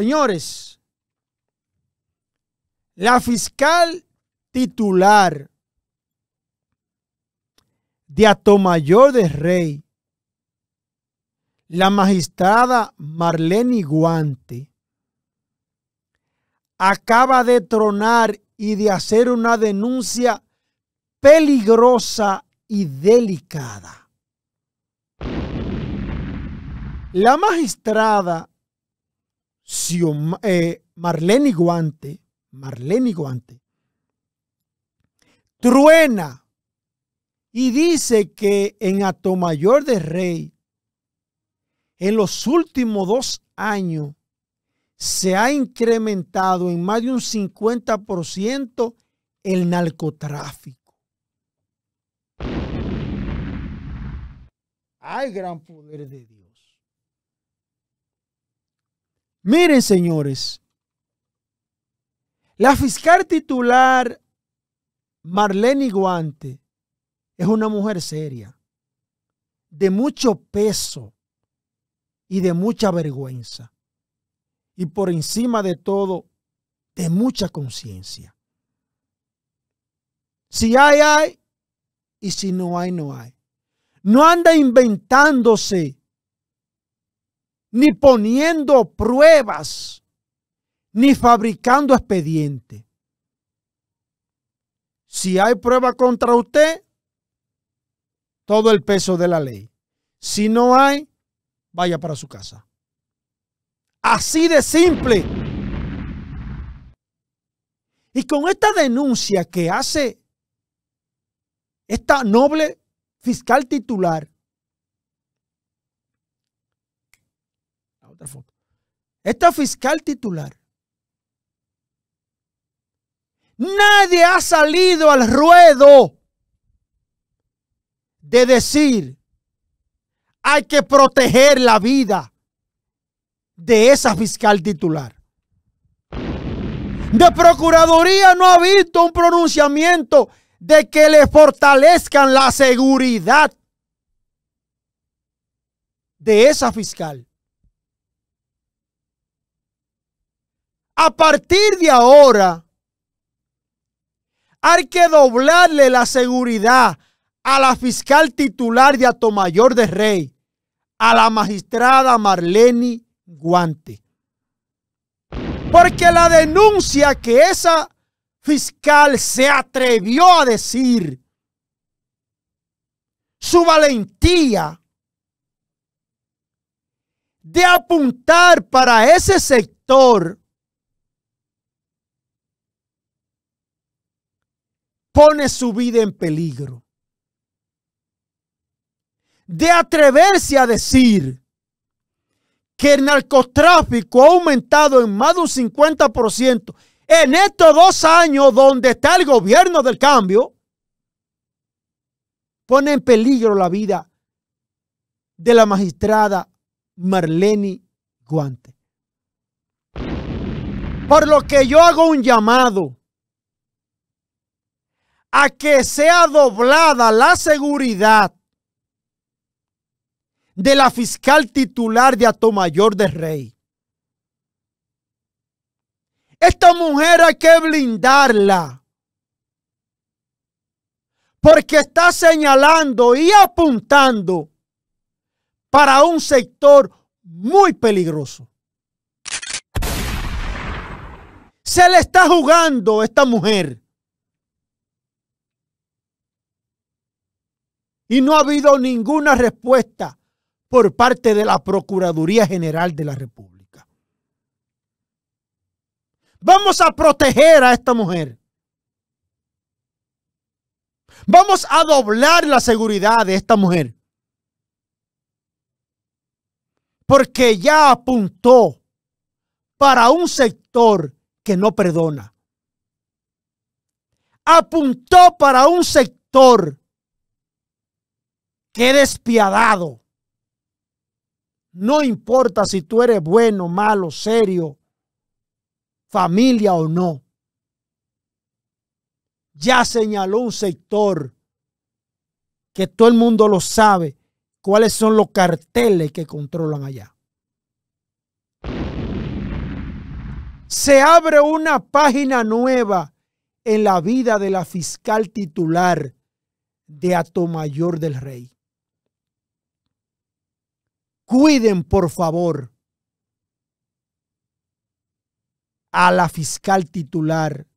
Señores, la fiscal titular de Atomayor de Rey, la magistrada Marlene Guante, acaba de tronar y de hacer una denuncia peligrosa y delicada. La magistrada eh, Marlene Guante, Marlene Guante, truena y dice que en Atomayor de Rey, en los últimos dos años, se ha incrementado en más de un 50% el narcotráfico. Hay gran poder de Dios. Miren, señores, la fiscal titular Marlene Guante es una mujer seria, de mucho peso y de mucha vergüenza. Y por encima de todo, de mucha conciencia. Si hay, hay, y si no hay, no hay. No anda inventándose ni poniendo pruebas, ni fabricando expediente. Si hay prueba contra usted, todo el peso de la ley. Si no hay, vaya para su casa. Así de simple. Y con esta denuncia que hace esta noble fiscal titular, foto. Esta fiscal titular. Nadie ha salido al ruedo de decir, hay que proteger la vida de esa fiscal titular. De Procuraduría no ha visto un pronunciamiento de que le fortalezcan la seguridad de esa fiscal. a partir de ahora hay que doblarle la seguridad a la fiscal titular de Atomayor de Rey, a la magistrada Marlene Guante. Porque la denuncia que esa fiscal se atrevió a decir, su valentía de apuntar para ese sector, pone su vida en peligro. De atreverse a decir que el narcotráfico ha aumentado en más de un 50% en estos dos años donde está el gobierno del cambio, pone en peligro la vida de la magistrada Marlene Guante. Por lo que yo hago un llamado a que sea doblada la seguridad de la fiscal titular de Atomayor de Rey. Esta mujer hay que blindarla porque está señalando y apuntando para un sector muy peligroso. Se le está jugando esta mujer y no ha habido ninguna respuesta por parte de la Procuraduría General de la República. Vamos a proteger a esta mujer. Vamos a doblar la seguridad de esta mujer. Porque ya apuntó para un sector que no perdona. Apuntó para un sector Qué despiadado. No importa si tú eres bueno, malo, serio, familia o no. Ya señaló un sector que todo el mundo lo sabe cuáles son los carteles que controlan allá. Se abre una página nueva en la vida de la fiscal titular de Atomayor del Rey cuiden por favor a la fiscal titular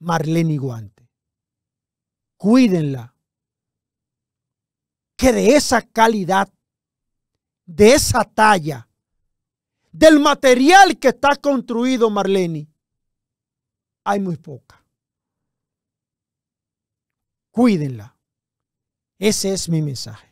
Marlene Guante. Cuídenla. Que de esa calidad, de esa talla, del material que está construido Marlene, hay muy poca. Cuídenla. Ese es mi mensaje.